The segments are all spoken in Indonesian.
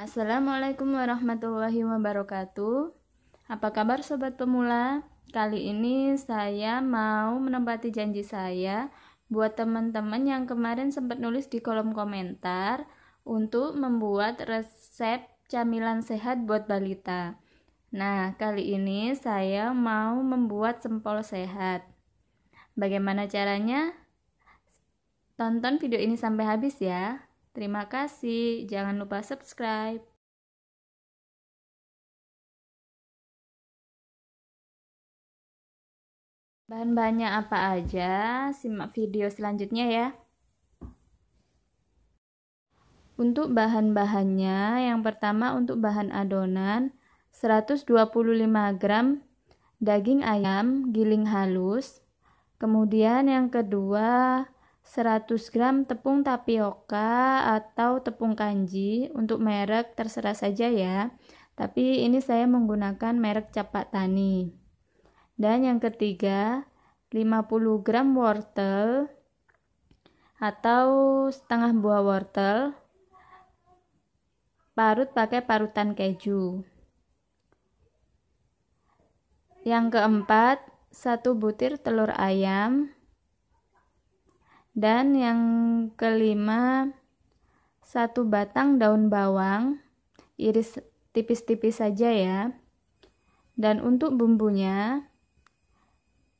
Assalamualaikum warahmatullahi wabarakatuh. Apa kabar sobat pemula? Kali ini saya mau menempati janji saya buat teman-teman yang kemarin sempat nulis di kolom komentar untuk membuat resep camilan sehat buat balita. Nah, kali ini saya mau membuat sempol sehat. Bagaimana caranya? Tonton video ini sampai habis ya. Terima kasih, jangan lupa subscribe. Bahan-bahannya apa aja? Simak video selanjutnya ya. Untuk bahan-bahannya, yang pertama untuk bahan adonan 125 gram daging ayam giling halus. Kemudian yang kedua 100 gram tepung tapioka atau tepung kanji untuk merek terserah saja ya tapi ini saya menggunakan merek capak tani dan yang ketiga 50 gram wortel atau setengah buah wortel parut pakai parutan keju yang keempat satu butir telur ayam dan yang kelima satu batang daun bawang iris tipis-tipis saja ya dan untuk bumbunya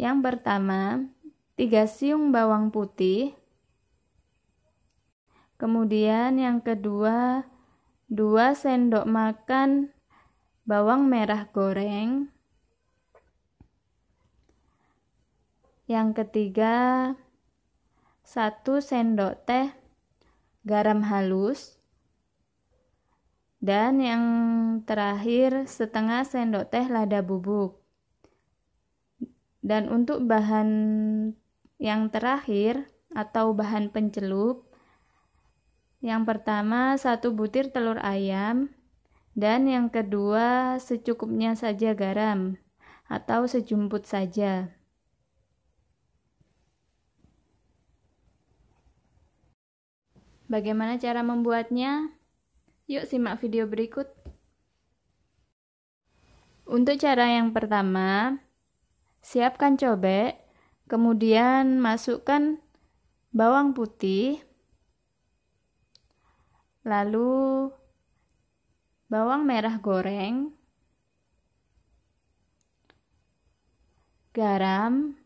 yang pertama 3 siung bawang putih kemudian yang kedua 2 sendok makan bawang merah goreng yang ketiga 1 sendok teh garam halus dan yang terakhir setengah sendok teh lada bubuk dan untuk bahan yang terakhir atau bahan pencelup yang pertama satu butir telur ayam dan yang kedua secukupnya saja garam atau sejumput saja Bagaimana cara membuatnya? Yuk simak video berikut. Untuk cara yang pertama, siapkan cobek, kemudian masukkan bawang putih, lalu bawang merah goreng, garam,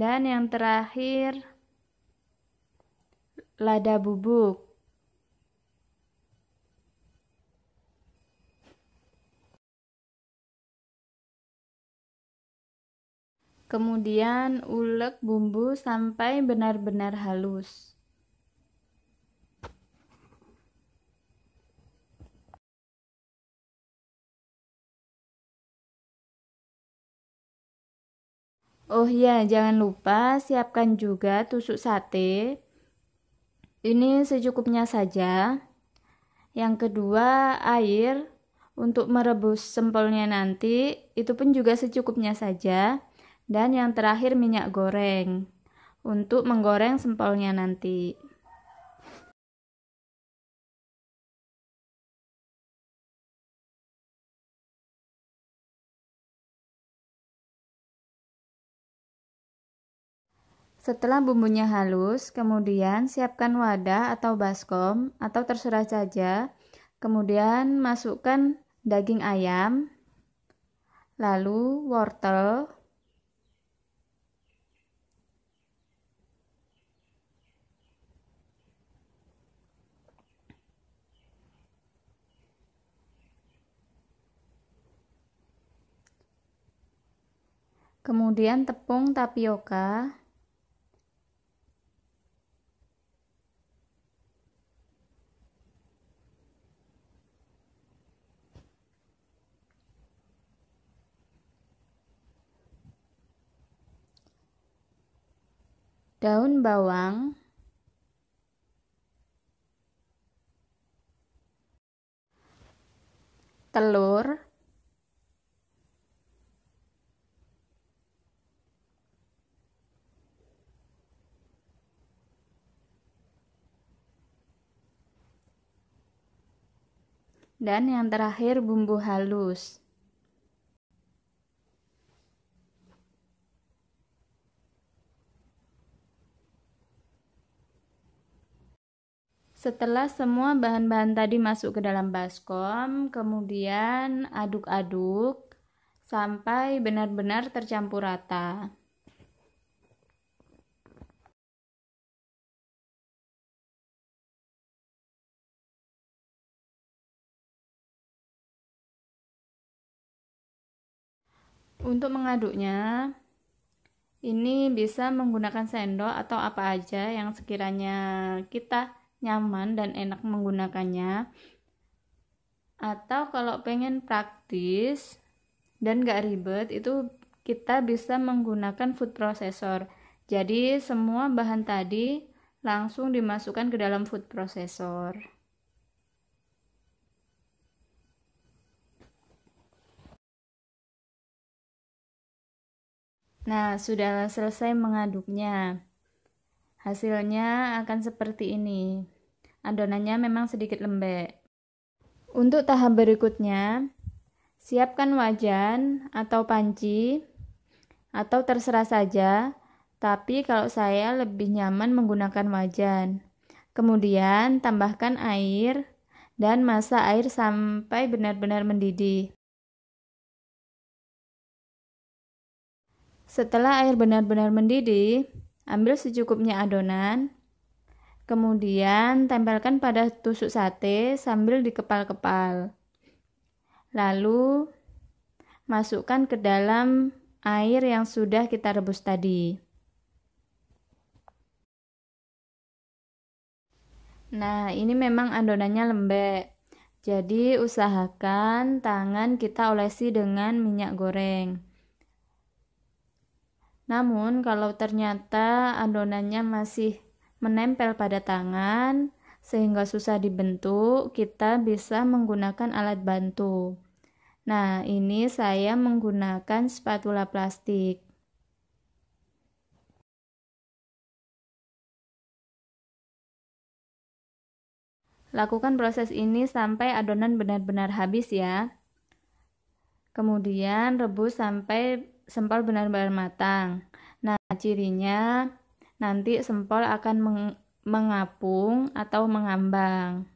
Dan yang terakhir lada bubuk. Kemudian ulek bumbu sampai benar-benar halus. Oh iya, jangan lupa siapkan juga tusuk sate. Ini secukupnya saja. Yang kedua, air untuk merebus sempolnya nanti, itu pun juga secukupnya saja. Dan yang terakhir minyak goreng untuk menggoreng sempolnya nanti. Setelah bumbunya halus, kemudian siapkan wadah atau baskom atau terserah saja. Kemudian masukkan daging ayam, lalu wortel, kemudian tepung tapioka daun bawang, telur, dan yang terakhir bumbu halus. setelah semua bahan-bahan tadi masuk ke dalam baskom kemudian aduk-aduk sampai benar-benar tercampur rata Untuk mengaduknya, ini bisa menggunakan sendok atau apa aja yang sekiranya kita nyaman dan enak menggunakannya atau kalau pengen praktis dan gak ribet itu kita bisa menggunakan food processor jadi semua bahan tadi langsung dimasukkan ke dalam food processor nah sudah selesai mengaduknya Hasilnya akan seperti ini. Adonannya memang sedikit lembek. Untuk tahap berikutnya, siapkan wajan atau panci atau terserah saja, tapi kalau saya lebih nyaman menggunakan wajan. Kemudian tambahkan air dan masak air sampai benar-benar mendidih. Setelah air benar-benar mendidih, Ambil secukupnya adonan, kemudian tempelkan pada tusuk sate sambil dikepal-kepal. Lalu masukkan ke dalam air yang sudah kita rebus tadi. Nah, ini memang adonannya lembek. Jadi, usahakan tangan kita olesi dengan minyak goreng. Namun, kalau ternyata adonannya masih menempel pada tangan sehingga susah dibentuk, kita bisa menggunakan alat bantu. Nah, ini saya menggunakan spatula plastik. Lakukan proses ini sampai adonan benar-benar habis ya. Kemudian rebus sampai sempol benar-benar matang. Nah, cirinya nanti sempol akan mengapung atau mengambang.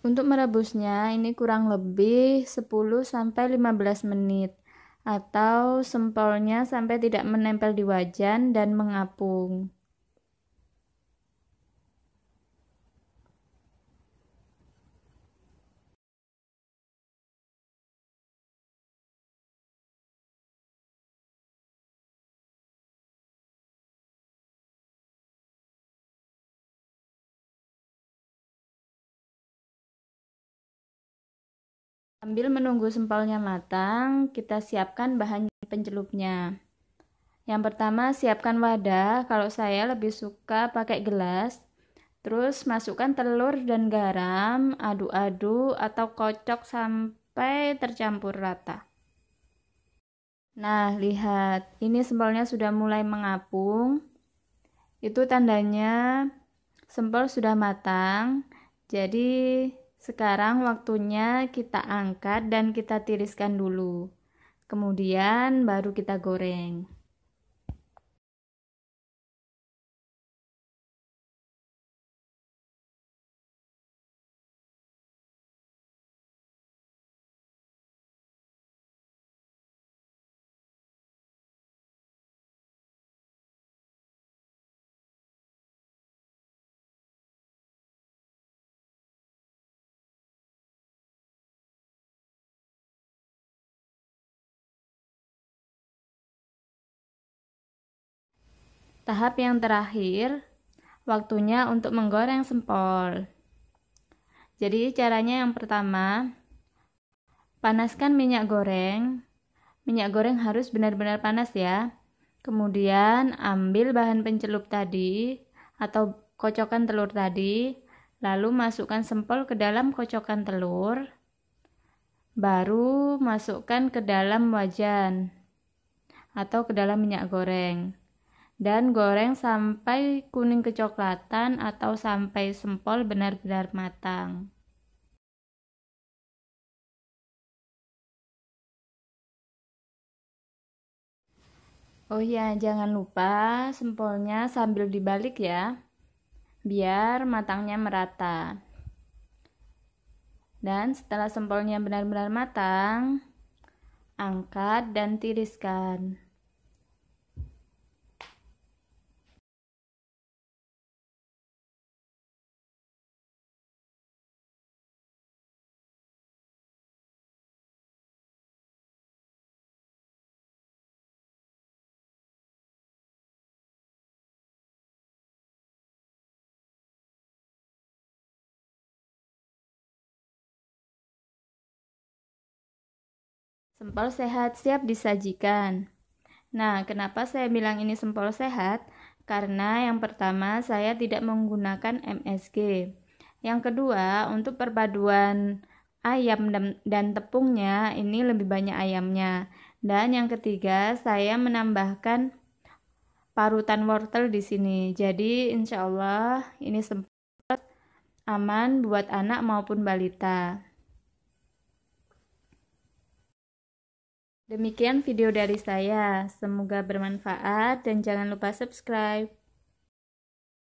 Untuk merebusnya ini kurang lebih 10 sampai 15 menit atau sempolnya sampai tidak menempel di wajan dan mengapung. Sambil menunggu sempalnya matang, kita siapkan bahan pencelupnya. Yang pertama, siapkan wadah. Kalau saya lebih suka pakai gelas. Terus masukkan telur dan garam, aduk-aduk atau kocok sampai tercampur rata. Nah, lihat, ini sempalnya sudah mulai mengapung. Itu tandanya sempal sudah matang. Jadi sekarang waktunya kita angkat dan kita tiriskan dulu. Kemudian baru kita goreng. Tahap yang terakhir, waktunya untuk menggoreng sempol. Jadi caranya yang pertama, panaskan minyak goreng. Minyak goreng harus benar-benar panas ya. Kemudian ambil bahan pencelup tadi atau kocokan telur tadi, lalu masukkan sempol ke dalam kocokan telur. Baru masukkan ke dalam wajan atau ke dalam minyak goreng dan goreng sampai kuning kecoklatan atau sampai sempol benar-benar matang. Oh ya, jangan lupa sempolnya sambil dibalik ya, biar matangnya merata. Dan setelah sempolnya benar-benar matang, angkat dan tiriskan. Sempol sehat siap disajikan. Nah, kenapa saya bilang ini sempol sehat? Karena yang pertama saya tidak menggunakan MSG. Yang kedua, untuk perpaduan ayam dan tepungnya ini lebih banyak ayamnya. Dan yang ketiga, saya menambahkan parutan wortel di sini. Jadi, insya Allah ini sempat aman buat anak maupun balita. Demikian video dari saya, semoga bermanfaat dan jangan lupa subscribe.